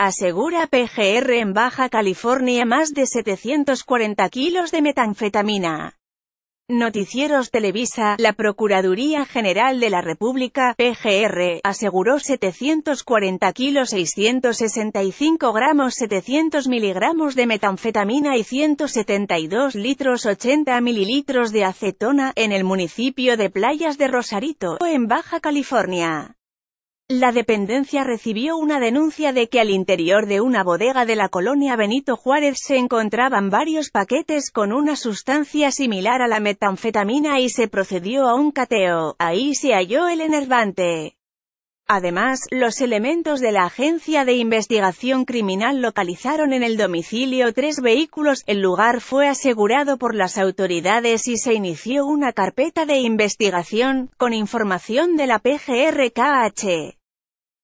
Asegura PGR en Baja California más de 740 kilos de metanfetamina. Noticieros Televisa, la Procuraduría General de la República, PGR, aseguró 740 kilos 665 gramos 700 miligramos de metanfetamina y 172 litros 80 mililitros de acetona, en el municipio de Playas de Rosarito, en Baja California. La dependencia recibió una denuncia de que al interior de una bodega de la colonia Benito Juárez se encontraban varios paquetes con una sustancia similar a la metanfetamina y se procedió a un cateo. Ahí se halló el enervante. Además, los elementos de la Agencia de Investigación Criminal localizaron en el domicilio tres vehículos, el lugar fue asegurado por las autoridades y se inició una carpeta de investigación, con información de la PGRKH.